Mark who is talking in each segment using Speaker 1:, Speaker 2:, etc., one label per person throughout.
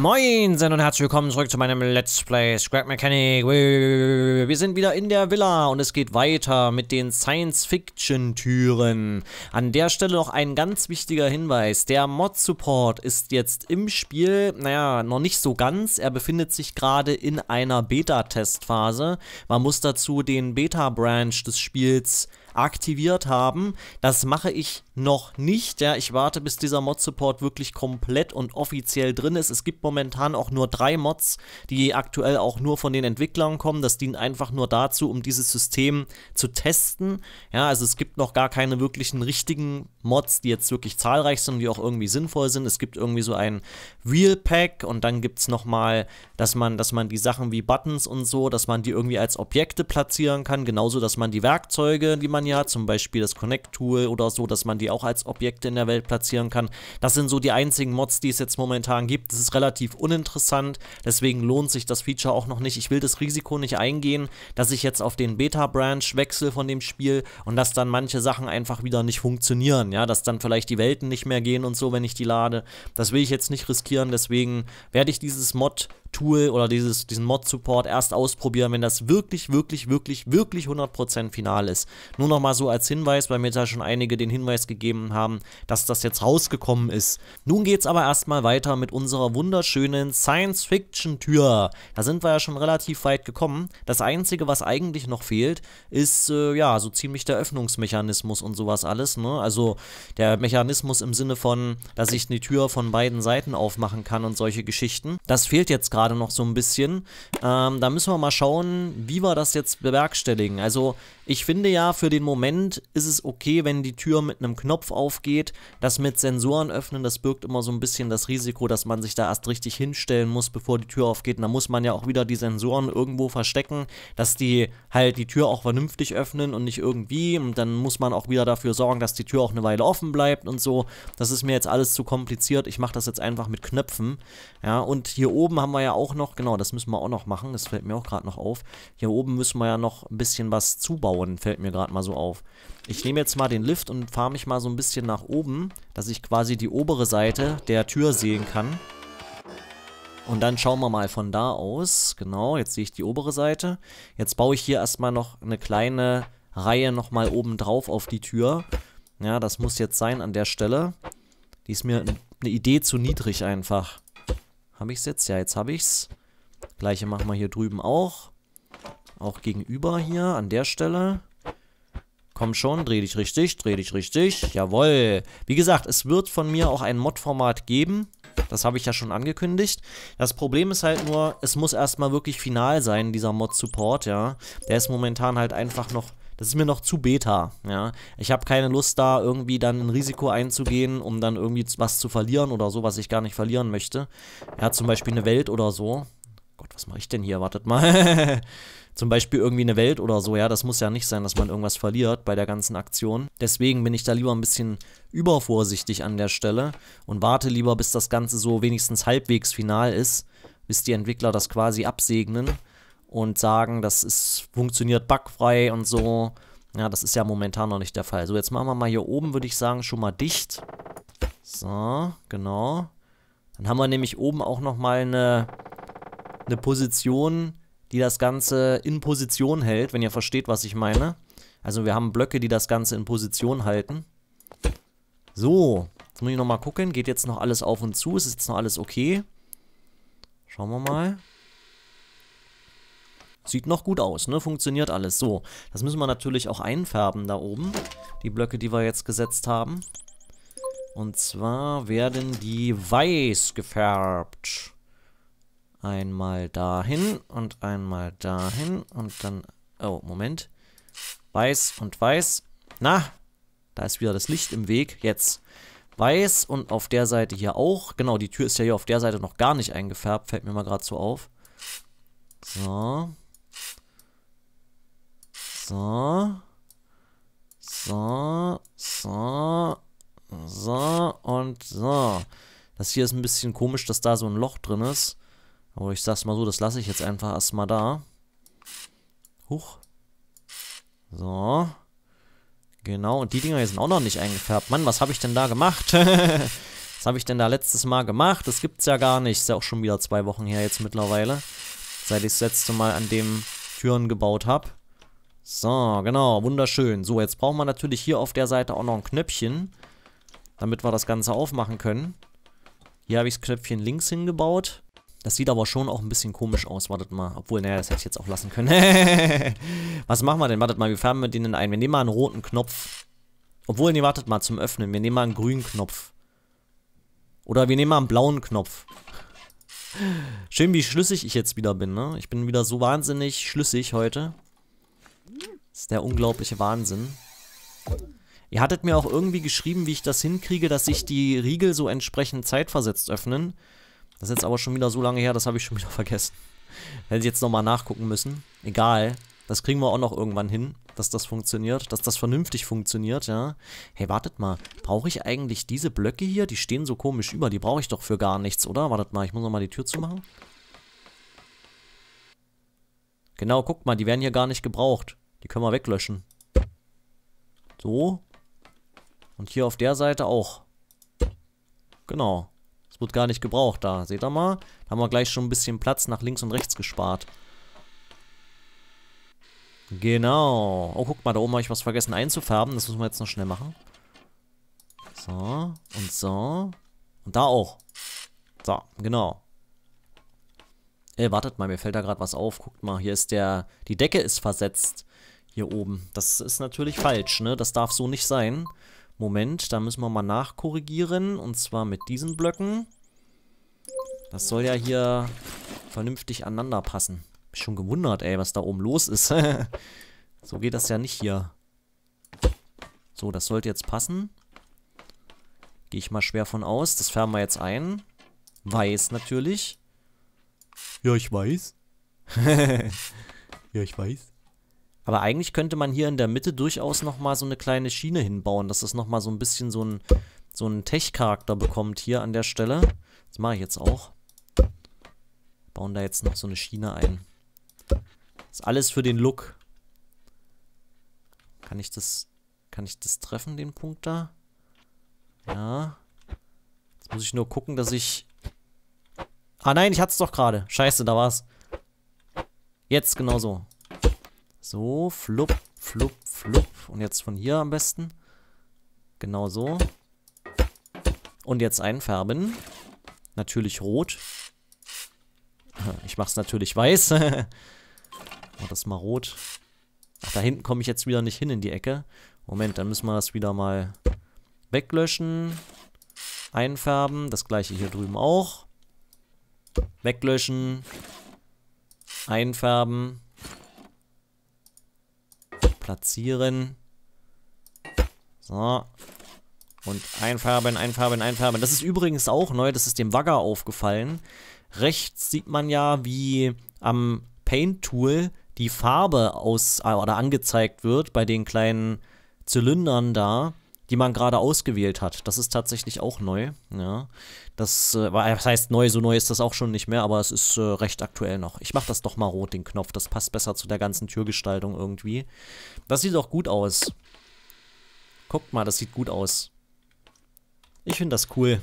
Speaker 1: Moin sind und herzlich willkommen zurück zu meinem Let's Play Scrap Mechanic. Wir sind wieder in der Villa und es geht weiter mit den Science-Fiction-Türen. An der Stelle noch ein ganz wichtiger Hinweis. Der Mod-Support ist jetzt im Spiel, naja, noch nicht so ganz. Er befindet sich gerade in einer Beta-Testphase. Man muss dazu den Beta-Branch des Spiels aktiviert haben. Das mache ich noch nicht. Ja, ich warte, bis dieser Mod-Support wirklich komplett und offiziell drin ist. Es gibt momentan auch nur drei Mods, die aktuell auch nur von den Entwicklern kommen. Das dient einfach nur dazu, um dieses System zu testen. Ja, also es gibt noch gar keine wirklichen richtigen Mods, die jetzt wirklich zahlreich sind, und die auch irgendwie sinnvoll sind. Es gibt irgendwie so ein Real Pack und dann gibt es nochmal, dass man, dass man die Sachen wie Buttons und so, dass man die irgendwie als Objekte platzieren kann. Genauso, dass man die Werkzeuge, die man man ja, zum Beispiel das Connect-Tool oder so, dass man die auch als Objekte in der Welt platzieren kann. Das sind so die einzigen Mods, die es jetzt momentan gibt. Das ist relativ uninteressant, deswegen lohnt sich das Feature auch noch nicht. Ich will das Risiko nicht eingehen, dass ich jetzt auf den Beta-Branch wechsle von dem Spiel und dass dann manche Sachen einfach wieder nicht funktionieren, ja, dass dann vielleicht die Welten nicht mehr gehen und so, wenn ich die lade. Das will ich jetzt nicht riskieren, deswegen werde ich dieses Mod Tool oder dieses, diesen Mod-Support erst ausprobieren, wenn das wirklich, wirklich, wirklich, wirklich 100% final ist. Nur nochmal so als Hinweis, weil mir da schon einige den Hinweis gegeben haben, dass das jetzt rausgekommen ist. Nun geht's aber erstmal weiter mit unserer wunderschönen Science-Fiction-Tür. Da sind wir ja schon relativ weit gekommen. Das Einzige, was eigentlich noch fehlt, ist, äh, ja, so ziemlich der Öffnungsmechanismus und sowas alles, ne? Also der Mechanismus im Sinne von, dass ich eine Tür von beiden Seiten aufmachen kann und solche Geschichten. Das fehlt jetzt gerade gerade noch so ein bisschen. Ähm, da müssen wir mal schauen, wie wir das jetzt bewerkstelligen. Also ich finde ja, für den Moment ist es okay, wenn die Tür mit einem Knopf aufgeht. Das mit Sensoren öffnen, das birgt immer so ein bisschen das Risiko, dass man sich da erst richtig hinstellen muss, bevor die Tür aufgeht. Und da muss man ja auch wieder die Sensoren irgendwo verstecken, dass die halt die Tür auch vernünftig öffnen und nicht irgendwie. Und dann muss man auch wieder dafür sorgen, dass die Tür auch eine Weile offen bleibt und so. Das ist mir jetzt alles zu kompliziert. Ich mache das jetzt einfach mit Knöpfen. Ja, und hier oben haben wir ja ja auch noch, genau, das müssen wir auch noch machen, das fällt mir auch gerade noch auf. Hier oben müssen wir ja noch ein bisschen was zubauen, fällt mir gerade mal so auf. Ich nehme jetzt mal den Lift und fahre mich mal so ein bisschen nach oben, dass ich quasi die obere Seite der Tür sehen kann. Und dann schauen wir mal von da aus. Genau, jetzt sehe ich die obere Seite. Jetzt baue ich hier erstmal noch eine kleine Reihe nochmal oben drauf auf die Tür. Ja, das muss jetzt sein an der Stelle. Die ist mir eine Idee zu niedrig einfach. Habe ich es jetzt? Ja, jetzt habe ich es. Gleiche machen wir hier drüben auch. Auch gegenüber hier an der Stelle. Komm schon, dreh dich richtig, dreh dich richtig. Jawoll. Wie gesagt, es wird von mir auch ein Mod-Format geben. Das habe ich ja schon angekündigt. Das Problem ist halt nur, es muss erstmal wirklich final sein, dieser Mod-Support, ja. Der ist momentan halt einfach noch das ist mir noch zu beta, ja. Ich habe keine Lust da irgendwie dann ein Risiko einzugehen, um dann irgendwie was zu verlieren oder so, was ich gar nicht verlieren möchte. Ja, zum Beispiel eine Welt oder so. Gott, was mache ich denn hier? Wartet mal. zum Beispiel irgendwie eine Welt oder so, ja, das muss ja nicht sein, dass man irgendwas verliert bei der ganzen Aktion. Deswegen bin ich da lieber ein bisschen übervorsichtig an der Stelle und warte lieber, bis das Ganze so wenigstens halbwegs final ist, bis die Entwickler das quasi absegnen und sagen, das ist, funktioniert bugfrei und so. Ja, das ist ja momentan noch nicht der Fall. So, jetzt machen wir mal hier oben, würde ich sagen, schon mal dicht. So, genau. Dann haben wir nämlich oben auch nochmal eine, eine Position, die das Ganze in Position hält, wenn ihr versteht, was ich meine. Also wir haben Blöcke, die das Ganze in Position halten. So, jetzt muss ich nochmal gucken. Geht jetzt noch alles auf und zu? Ist jetzt noch alles okay? Schauen wir mal. Sieht noch gut aus, ne? Funktioniert alles. So, das müssen wir natürlich auch einfärben da oben. Die Blöcke, die wir jetzt gesetzt haben. Und zwar werden die weiß gefärbt. Einmal dahin und einmal dahin und dann... Oh, Moment. Weiß und weiß. Na, da ist wieder das Licht im Weg. Jetzt weiß und auf der Seite hier auch. Genau, die Tür ist ja hier auf der Seite noch gar nicht eingefärbt. Fällt mir mal gerade so auf. So, so. So. So. So. Und so. Das hier ist ein bisschen komisch, dass da so ein Loch drin ist. Aber ich sag's mal so, das lasse ich jetzt einfach erstmal da. Huch. So. Genau, und die Dinger hier sind auch noch nicht eingefärbt. Mann, was habe ich denn da gemacht? was habe ich denn da letztes Mal gemacht? Das gibt's ja gar nicht. Ist ja auch schon wieder zwei Wochen her jetzt mittlerweile. Seit ich das letzte Mal an dem Türen gebaut habe. So, genau, wunderschön. So, jetzt brauchen wir natürlich hier auf der Seite auch noch ein Knöpfchen, damit wir das Ganze aufmachen können. Hier habe ich das Knöpfchen links hingebaut. Das sieht aber schon auch ein bisschen komisch aus, wartet mal. Obwohl, naja, das hätte ich jetzt auch lassen können. Was machen wir denn? Wartet mal, wir färben mit denen ein. Wir nehmen mal einen roten Knopf. Obwohl, nee, wartet mal, zum Öffnen. Wir nehmen mal einen grünen Knopf. Oder wir nehmen mal einen blauen Knopf. Schön, wie schlüssig ich jetzt wieder bin, ne? Ich bin wieder so wahnsinnig schlüssig heute. Das ist der unglaubliche Wahnsinn. Ihr hattet mir auch irgendwie geschrieben, wie ich das hinkriege, dass sich die Riegel so entsprechend zeitversetzt öffnen. Das ist jetzt aber schon wieder so lange her, das habe ich schon wieder vergessen. Hätte ich jetzt nochmal nachgucken müssen. Egal. Das kriegen wir auch noch irgendwann hin, dass das funktioniert, dass das vernünftig funktioniert, ja. Hey, wartet mal. Brauche ich eigentlich diese Blöcke hier? Die stehen so komisch über. Die brauche ich doch für gar nichts, oder? Wartet mal, ich muss nochmal die Tür zumachen. Genau, guckt mal, die werden hier gar nicht gebraucht. Die können wir weglöschen. So. Und hier auf der Seite auch. Genau. Das wird gar nicht gebraucht da. Seht ihr mal? Da haben wir gleich schon ein bisschen Platz nach links und rechts gespart. Genau. Oh, guck mal, da oben habe ich was vergessen einzufärben. Das müssen wir jetzt noch schnell machen. So. Und so. Und da auch. So, genau. Äh, wartet mal, mir fällt da gerade was auf. Guckt mal, hier ist der... Die Decke ist versetzt. Hier oben. Das ist natürlich falsch, ne? Das darf so nicht sein. Moment, da müssen wir mal nachkorrigieren. Und zwar mit diesen Blöcken. Das soll ja hier vernünftig aneinander passen. Bin schon gewundert, ey, was da oben los ist. so geht das ja nicht hier. So, das sollte jetzt passen. Gehe ich mal schwer von aus. Das färben wir jetzt ein. Weiß natürlich. Ja, ich weiß. ja, ich weiß. Aber eigentlich könnte man hier in der Mitte durchaus nochmal so eine kleine Schiene hinbauen, dass das nochmal so ein bisschen so einen so ein Tech-Charakter bekommt hier an der Stelle. Das mache ich jetzt auch. Bauen da jetzt noch so eine Schiene ein. ist alles für den Look. Kann ich das, kann ich das treffen, den Punkt da? Ja. Jetzt muss ich nur gucken, dass ich Ah nein, ich hatte es doch gerade. Scheiße, da war's. Jetzt genau so. So, flupp, flupp, flupp. Und jetzt von hier am besten. Genau so. Und jetzt einfärben. Natürlich rot. Ich mach's natürlich weiß. Mach oh, das mal rot. Ach, da hinten komme ich jetzt wieder nicht hin in die Ecke. Moment, dann müssen wir das wieder mal weglöschen. Einfärben. Das gleiche hier drüben auch. Weglöschen. Einfärben. Platzieren. So. Und einfärben, einfärben, einfärben. Das ist übrigens auch neu, das ist dem Wagger aufgefallen. Rechts sieht man ja, wie am Paint-Tool die Farbe aus äh, oder angezeigt wird bei den kleinen Zylindern da die man gerade ausgewählt hat. Das ist tatsächlich auch neu. Ja. Das, äh, das heißt neu, so neu ist das auch schon nicht mehr, aber es ist äh, recht aktuell noch. Ich mache das doch mal rot, den Knopf. Das passt besser zu der ganzen Türgestaltung irgendwie. Das sieht auch gut aus. Guckt mal, das sieht gut aus. Ich finde das cool.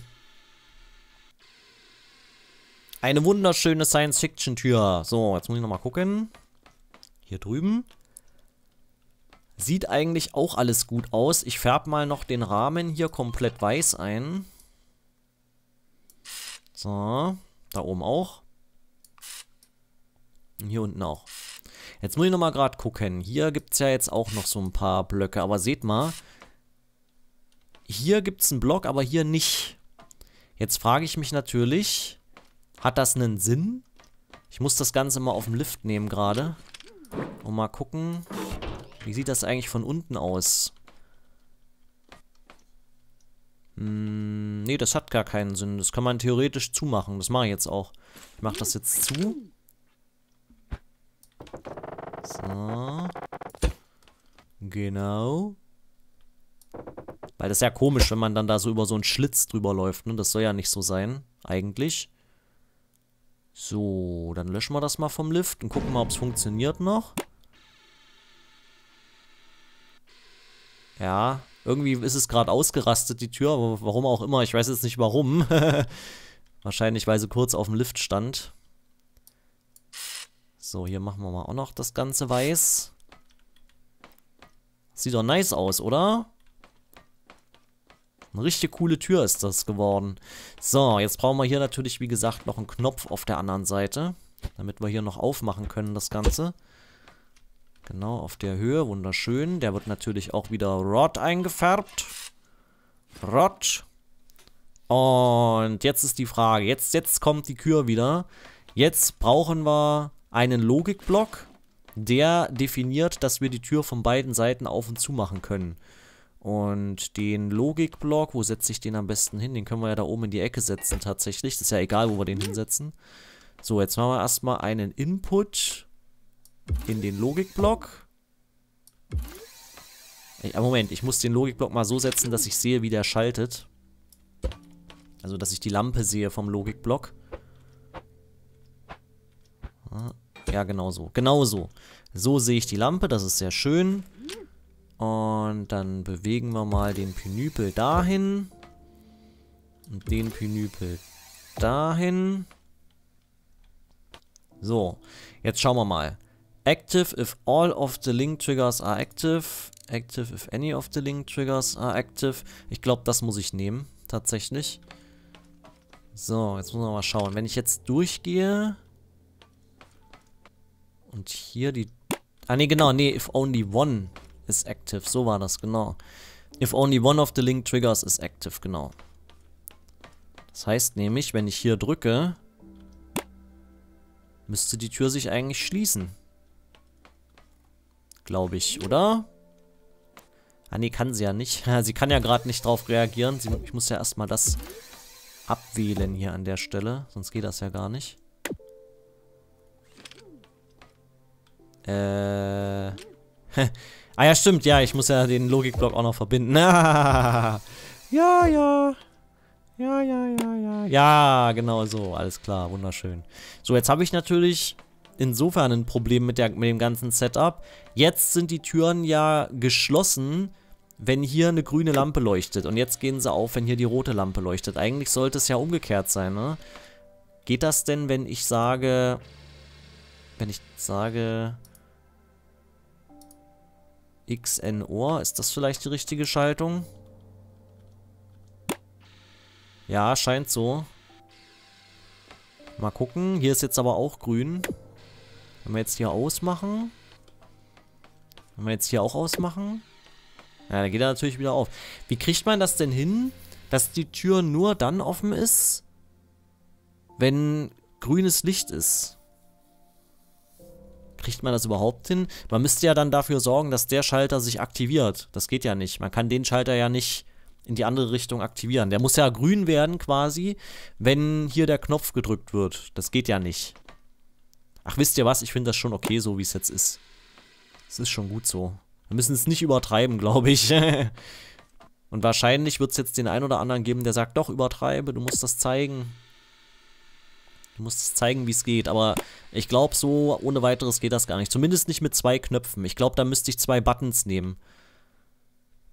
Speaker 1: Eine wunderschöne Science-Fiction-Tür. So, jetzt muss ich nochmal gucken. Hier drüben. Sieht eigentlich auch alles gut aus. Ich färbe mal noch den Rahmen hier komplett weiß ein. So, da oben auch. Und hier unten auch. Jetzt muss ich nochmal gerade gucken. Hier gibt es ja jetzt auch noch so ein paar Blöcke. Aber seht mal, hier gibt es einen Block, aber hier nicht. Jetzt frage ich mich natürlich, hat das einen Sinn? Ich muss das Ganze mal auf dem Lift nehmen gerade. Und mal gucken. Wie sieht das eigentlich von unten aus? Hm, nee, das hat gar keinen Sinn. Das kann man theoretisch zumachen. Das mache ich jetzt auch. Ich mache das jetzt zu. So. Genau. Weil das ist ja komisch, wenn man dann da so über so einen Schlitz drüber läuft. Ne? Das soll ja nicht so sein, eigentlich. So, dann löschen wir das mal vom Lift und gucken mal, ob es funktioniert noch. Ja, irgendwie ist es gerade ausgerastet, die Tür, warum auch immer, ich weiß jetzt nicht warum. Wahrscheinlich, weil sie kurz auf dem Lift stand. So, hier machen wir mal auch noch das Ganze weiß. Sieht doch nice aus, oder? Eine richtig coole Tür ist das geworden. So, jetzt brauchen wir hier natürlich, wie gesagt, noch einen Knopf auf der anderen Seite. Damit wir hier noch aufmachen können, das Ganze. Genau, auf der Höhe, wunderschön. Der wird natürlich auch wieder Rot eingefärbt. Rot. Und jetzt ist die Frage, jetzt, jetzt kommt die Kür wieder. Jetzt brauchen wir einen Logikblock, der definiert, dass wir die Tür von beiden Seiten auf und zu machen können. Und den Logikblock, wo setze ich den am besten hin? Den können wir ja da oben in die Ecke setzen tatsächlich. Das ist ja egal, wo wir den hinsetzen. So, jetzt machen wir erstmal einen Input in den Logikblock. Moment, ich muss den Logikblock mal so setzen, dass ich sehe, wie der schaltet. Also, dass ich die Lampe sehe vom Logikblock. Ah, ja, genau so. Genau so. So sehe ich die Lampe, das ist sehr schön. Und dann bewegen wir mal den Pinüpel dahin. Und den Pinüpel dahin. So, jetzt schauen wir mal. Active if all of the link triggers are active. Active if any of the link triggers are active. Ich glaube, das muss ich nehmen, tatsächlich. So, jetzt muss man mal schauen. Wenn ich jetzt durchgehe... Und hier die... Ah, nee, genau, nee, if only one is active. So war das, genau. If only one of the link triggers is active, genau. Das heißt nämlich, wenn ich hier drücke, müsste die Tür sich eigentlich schließen. Glaube ich, oder? Ah, nee, kann sie ja nicht. sie kann ja gerade nicht drauf reagieren. Sie, ich muss ja erstmal das abwählen hier an der Stelle. Sonst geht das ja gar nicht. Äh... ah ja, stimmt. Ja, ich muss ja den Logikblock auch noch verbinden. ja, ja. Ja, ja, ja, ja. Ja, genau so. Alles klar. Wunderschön. So, jetzt habe ich natürlich insofern ein Problem mit, der, mit dem ganzen Setup. Jetzt sind die Türen ja geschlossen, wenn hier eine grüne Lampe leuchtet. Und jetzt gehen sie auf, wenn hier die rote Lampe leuchtet. Eigentlich sollte es ja umgekehrt sein, ne? Geht das denn, wenn ich sage... Wenn ich sage... XNOR, ist das vielleicht die richtige Schaltung? Ja, scheint so. Mal gucken. Hier ist jetzt aber auch grün. Wenn wir jetzt hier ausmachen. Wenn wir jetzt hier auch ausmachen. Ja, dann geht er natürlich wieder auf. Wie kriegt man das denn hin, dass die Tür nur dann offen ist, wenn grünes Licht ist? Kriegt man das überhaupt hin? Man müsste ja dann dafür sorgen, dass der Schalter sich aktiviert. Das geht ja nicht. Man kann den Schalter ja nicht in die andere Richtung aktivieren. Der muss ja grün werden quasi, wenn hier der Knopf gedrückt wird. Das geht ja nicht. Ach, wisst ihr was? Ich finde das schon okay, so wie es jetzt ist. Es ist schon gut so. Wir müssen es nicht übertreiben, glaube ich. Und wahrscheinlich wird es jetzt den einen oder anderen geben, der sagt, doch, übertreibe, du musst das zeigen. Du musst es zeigen, wie es geht. Aber ich glaube, so ohne weiteres geht das gar nicht. Zumindest nicht mit zwei Knöpfen. Ich glaube, da müsste ich zwei Buttons nehmen.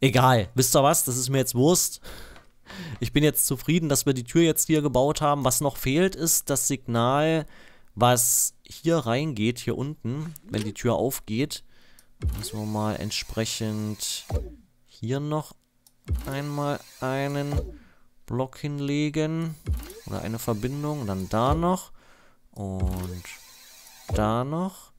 Speaker 1: Egal. Wisst ihr was? Das ist mir jetzt Wurst. Ich bin jetzt zufrieden, dass wir die Tür jetzt hier gebaut haben. Was noch fehlt, ist das Signal was hier reingeht, hier unten, wenn die Tür aufgeht. Müssen wir mal entsprechend hier noch einmal einen Block hinlegen. Oder eine Verbindung. Dann da noch. Und da noch.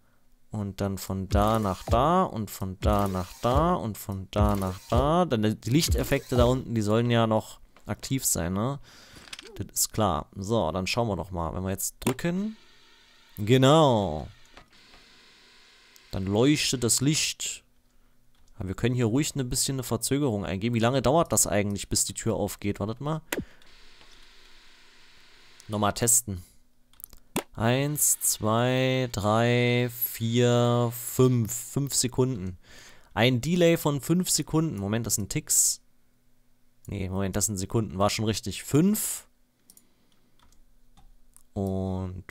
Speaker 1: Und dann von da nach da. Und von da nach da. Und von da nach da. Dann die Lichteffekte da unten, die sollen ja noch aktiv sein, ne? Das ist klar. So, dann schauen wir doch mal. Wenn wir jetzt drücken, Genau. Dann leuchtet das Licht. Aber wir können hier ruhig ein bisschen eine Verzögerung eingeben. Wie lange dauert das eigentlich, bis die Tür aufgeht? Wartet mal. Nochmal testen. Eins, zwei, drei, vier, fünf. Fünf Sekunden. Ein Delay von fünf Sekunden. Moment, das sind Ticks. Nee, Moment, das sind Sekunden. War schon richtig. Fünf. Und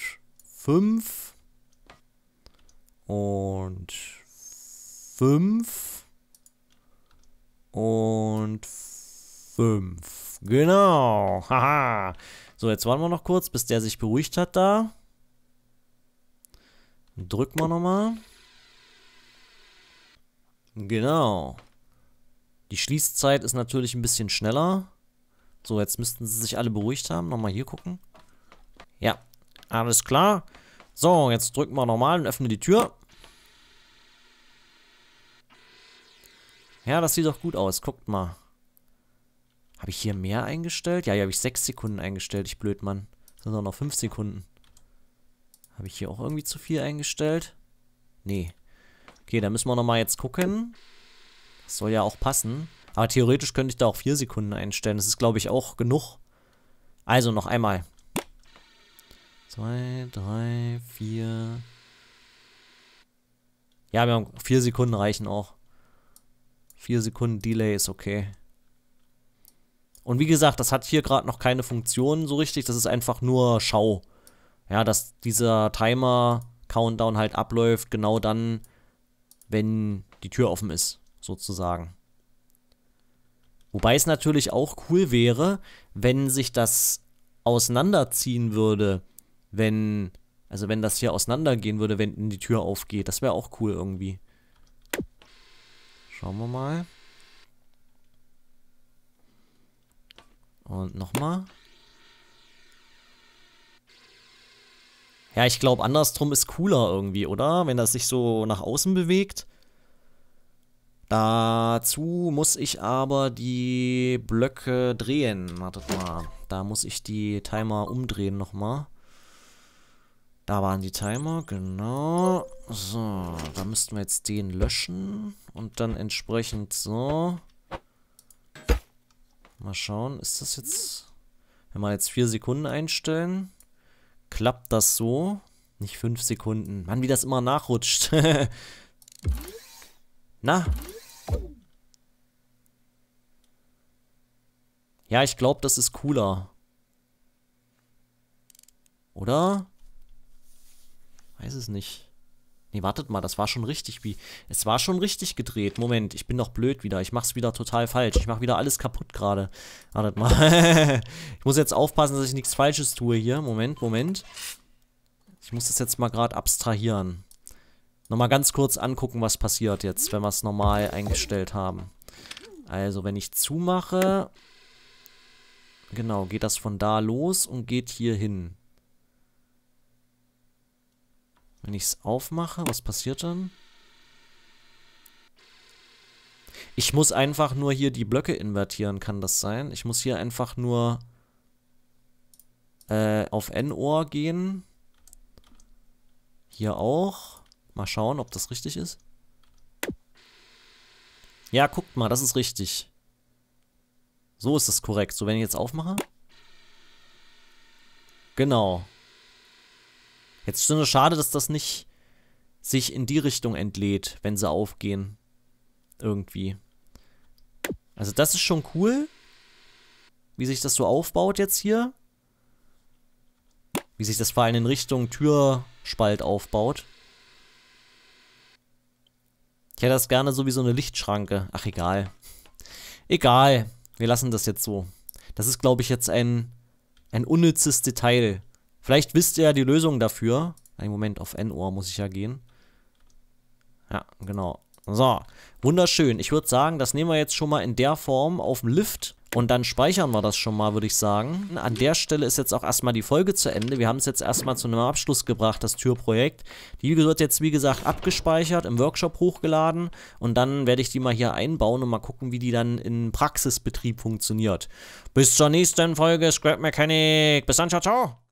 Speaker 1: 5 und 5 und 5. Genau. Haha. So, jetzt warten wir noch kurz, bis der sich beruhigt hat da. Drücken wir nochmal. Genau. Die Schließzeit ist natürlich ein bisschen schneller. So, jetzt müssten sie sich alle beruhigt haben. Nochmal hier gucken. Ja, alles klar. So, jetzt drücken wir normal und öffnen die Tür. Ja, das sieht doch gut aus. Guckt mal. Habe ich hier mehr eingestellt? Ja, hier habe ich 6 Sekunden eingestellt. Ich blöd, Mann. Das sind doch noch 5 Sekunden. Habe ich hier auch irgendwie zu viel eingestellt? Nee. Okay, dann müssen wir nochmal jetzt gucken. Das soll ja auch passen. Aber theoretisch könnte ich da auch 4 Sekunden einstellen. Das ist, glaube ich, auch genug. Also noch einmal. Zwei, drei, vier. Ja, wir haben vier Sekunden reichen auch. Vier Sekunden Delay ist okay. Und wie gesagt, das hat hier gerade noch keine Funktion so richtig. Das ist einfach nur Schau. Ja, dass dieser Timer-Countdown halt abläuft, genau dann, wenn die Tür offen ist, sozusagen. Wobei es natürlich auch cool wäre, wenn sich das auseinanderziehen würde wenn, also wenn das hier auseinandergehen würde, wenn die Tür aufgeht. Das wäre auch cool irgendwie. Schauen wir mal. Und nochmal. Ja, ich glaube, andersrum ist cooler irgendwie, oder? Wenn das sich so nach außen bewegt. Dazu muss ich aber die Blöcke drehen. Wartet mal. Da muss ich die Timer umdrehen nochmal. Da waren die Timer, genau. So, da müssten wir jetzt den löschen und dann entsprechend so. Mal schauen, ist das jetzt... Wenn wir jetzt vier Sekunden einstellen, klappt das so. Nicht fünf Sekunden. Mann, wie das immer nachrutscht. Na? Ja, ich glaube, das ist cooler. Oder? Oder? weiß es nicht. Nee, wartet mal, das war schon richtig wie. Es war schon richtig gedreht. Moment, ich bin doch blöd wieder. Ich mach's wieder total falsch. Ich mach wieder alles kaputt gerade. Wartet mal. ich muss jetzt aufpassen, dass ich nichts Falsches tue hier. Moment, Moment. Ich muss das jetzt mal gerade abstrahieren. Nochmal ganz kurz angucken, was passiert jetzt, wenn wir es normal eingestellt haben. Also, wenn ich zumache. Genau, geht das von da los und geht hier hin. Wenn ich es aufmache, was passiert dann? Ich muss einfach nur hier die Blöcke invertieren, kann das sein? Ich muss hier einfach nur äh, auf N-Ohr gehen. Hier auch. Mal schauen, ob das richtig ist. Ja, guckt mal, das ist richtig. So ist das korrekt. So, wenn ich jetzt aufmache. Genau. Genau. Jetzt ist es nur schade, dass das nicht sich in die Richtung entlädt, wenn sie aufgehen. Irgendwie. Also das ist schon cool, wie sich das so aufbaut jetzt hier. Wie sich das vor allem in Richtung Türspalt aufbaut. Ich hätte das gerne so wie so eine Lichtschranke. Ach, egal. Egal. Wir lassen das jetzt so. Das ist, glaube ich, jetzt ein, ein unnützes Detail. Vielleicht wisst ihr ja die Lösung dafür. Einen Moment, auf N-Ohr muss ich ja gehen. Ja, genau. So, wunderschön. Ich würde sagen, das nehmen wir jetzt schon mal in der Form auf dem Lift. Und dann speichern wir das schon mal, würde ich sagen. An der Stelle ist jetzt auch erstmal die Folge zu Ende. Wir haben es jetzt erstmal zu einem Abschluss gebracht, das Türprojekt. Die wird jetzt, wie gesagt, abgespeichert, im Workshop hochgeladen. Und dann werde ich die mal hier einbauen und mal gucken, wie die dann in Praxisbetrieb funktioniert. Bis zur nächsten Folge Scrap Mechanic. Bis dann, ciao, ciao.